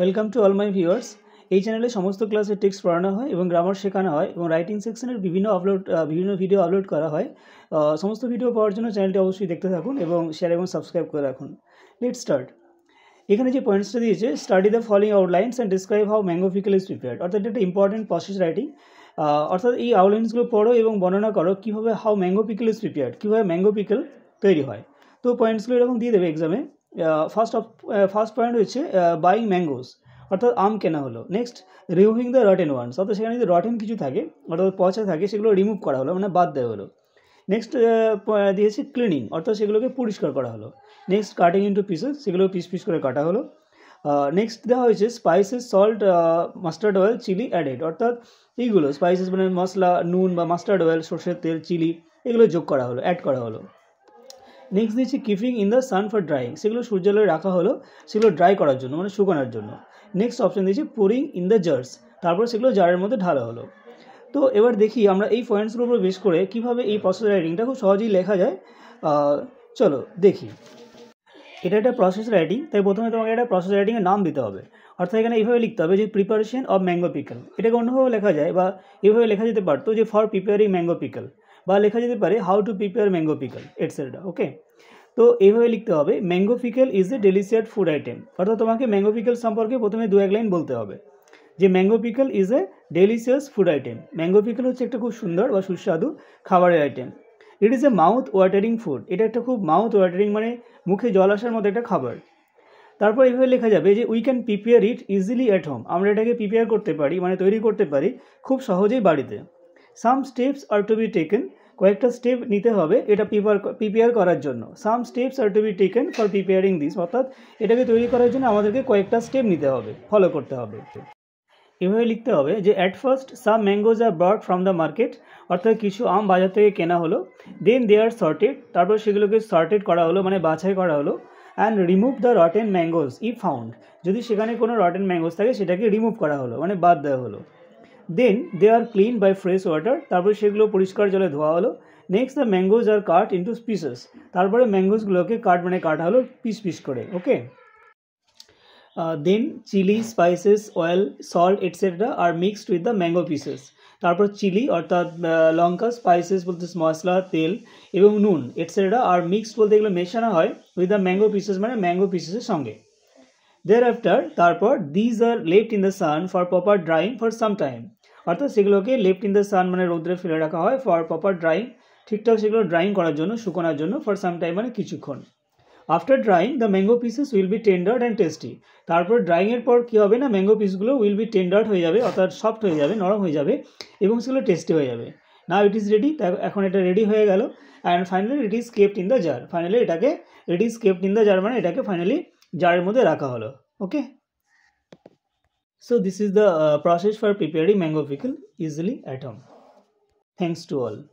Welcome to all my viewers এই চ্যানেলে সমস্ত ক্লাসের টেক্সট পড়ানো হয় এবং গ্রামার শেখানো হয় এবং রাইটিং সেকশনের বিভিন্ন আপলোড বিভিন্ন ভিডিও আপলোড করা হয় সমস্ত ভিডিও পাওয়ার জন্য চ্যানেলটি অবশ্যই দেখতে থাকুন এবং শেয়ার এবং সাবস্ক্রাইব করে রাখুন লেট স্টার্ট এখানে যে পয়েন্টসটা দিয়েছে study the following outlines and describe how mango pickle is prepared অর্থাৎ একটা ইম্পর্টেন্ট প্রসেস রাইটিং অর্থাৎ এই আউটলাইন্সগুলো পড়ো এবং বর্ণনা করো কীভাবে how mango pickle is prepared কীভাবে ম্যাঙ্গো পিকেল তৈরি হয় তো পয়েন্টসগুলো এরকম দিয়ে দেবে এক্সামে ফার্স্ট অফ ফার্স্ট পয়েন্ট হচ্ছে বাইং ম্যাঙ্গোস অর্থাৎ আম কেনা হলো next removing the rotten ones অর্থাৎ সেখানে যদি রটেন কিছু থাকে অর্থাৎ পচা থাকে সেগুলো রিমুভ করা হলো মানে বাদ দেওয়া হলো নেক্সট দিয়েছে ক্লিনিং অর্থাৎ সেগুলোকে পরিষ্কার করা হলো নেক্সট কাটিং ইন্টু পিসেস সেগুলো পিস পিস করে কাটা হলো নেক্সট দেওয়া হয়েছে spices salt mustard oil chilli added অর্থাৎ এইগুলো স্পাইসেস মানে মশলা নুন বা মাস্টার্ড অয়েল সর্ষের তেল চিলি এগুলো যোগ করা হলো অ্যাড করা হলো নেক্সট দিচ্ছি keeping in the sun for drying সেগুলো সূর্যালয়ে রাখা হলো সেগুলো ড্রাই করার জন্য মানে শুকানোর জন্য নেক্সট অপশান দিয়েছি পুরিং ইন দ্য জার্স তারপর সেগুলো জারের মধ্যে ঢালা হলো তো এবার দেখি আমরা এই পয়েন্টসগুলোর উপর বেশ করে কীভাবে এই প্রসেস রাইটিংটা খুব সহজেই লেখা যায় চলো দেখি এটা একটা প্রসেস রাইটিং তাই প্রথমে তোমাকে একটা প্রসেস রাইটিংয়ের নাম দিতে হবে অর্থাৎ এখানে এইভাবে লিখতে হবে যে প্রিপারেশন অফ ম্যাঙ্গো পিকল এটাকে অন্যভাবে লেখা যায় বা এভাবে লেখা যেতে পারতো যে ফর প্রিপেয়ারিং ম্যাঙ্গো পিকল বা লেখা যেতে পারে how to prepare mango pickle etcetera okay তো এইভাবে লিখতে হবে mango pickle is a delicious food item অর্থাৎ তোমাকে ম্যাঙ্গো পিকল সম্পর্কে প্রথমে দু এক লাইন বলতে হবে যে mango pickle is a delicious food item mango pickle হচ্ছে একটা খুব সুন্দর বা সুস্বাদু খাবারের item it is a mouth watering food এটা একটা খুব মাউথ ওয়াটারিং মানে মুখে জল আসার মতো একটা খাবার তারপর এইভাবে লেখা যাবে যে we can prepare it easily at home আমরা এটাকে প্রিপেয়ার করতে পারি মানে তৈরি করতে পারি খুব সহজেই বাড়িতে some steps are to be taken কয়েকটা স্টেপ নিতে হবে এটা প্রিপেয়ার প্রিপেয়ার করার জন্য some steps are to be taken for preparing this অর্থাৎ এটাকে তৈরি করার জন্য আমাদেরকে কয়েকটা স্টেপ নিতে হবে ফলো করতে হবে এভাবে লিখতে হবে যে at first some mangoes are brought from the market অর্থাৎ কিছু আম বাজার থেকে কেনা হলো দেন দে আর সর্টেড তারপর সেগুলোকে সর্টেড করা হলো মানে বাছাই করা হলো and remove the rotten mangoes if found যদি সেখানে কোনো রটেন ম্যাঙ্গোজ থাকে সেটাকে রিমুভ করা হলো মানে বাদ দেওয়া হলো then they are clean by fresh water তারপরে সেগুলো পরিষ্কার জলে ধোয়া হলো next the mangoes are cut into pieces তারপরে ম্যাঙ্গোজগুলোকে কাট মানে কাটা হলো পিস পিস করে okay then chilli spices oil salt etcetera are mixed with the mango pieces তারপর চিলি অর্থাৎ uh, লঙ্কা স্পাইসেস বলতে মশলা তেল এবং নুন এটসেট্রা আর মিক্সড বলতে এগুলো মেশানো হয় উইথ দ্য ম্যাঙ্গো পিসেস মানে ম্যাঙ্গো পিসেসের সঙ্গে দেয়ার আফটার তারপর these are left in the sun for proper drying for some time অর্থাৎ সেগুলোকে লেফট ইন দ্য সান মানে রৌদ্রে ফেলে রাখা হয় ফর প্রপার ড্রাইং ঠিকঠাক সেগুলো ড্রাইং করার জন্য শুকোনোর জন্য ফর সাম টাইম মানে কিছুক্ষণ after drying the mango pieces will be tendered and tasty তারপর ড্রাইংয়ের পর কী হবে না ম্যাঙ্গো পিসগুলো উইল বি টেন্ডার্ড হয়ে যাবে অর্থাৎ সফট হয়ে যাবে নরম হয়ে যাবে এবং সেগুলো টেস্টি হয়ে যাবে না ইট ইজ রেডি এখন এটা রেডি হয়ে গেল and finally it is kept in the jar finally এটাকে it is kept in the jar মানে এটাকে ফাইনালি জারের মধ্যে রাখা হলো ওকে So this is the uh, process for preparing mango pickle easily at home. Thanks to all.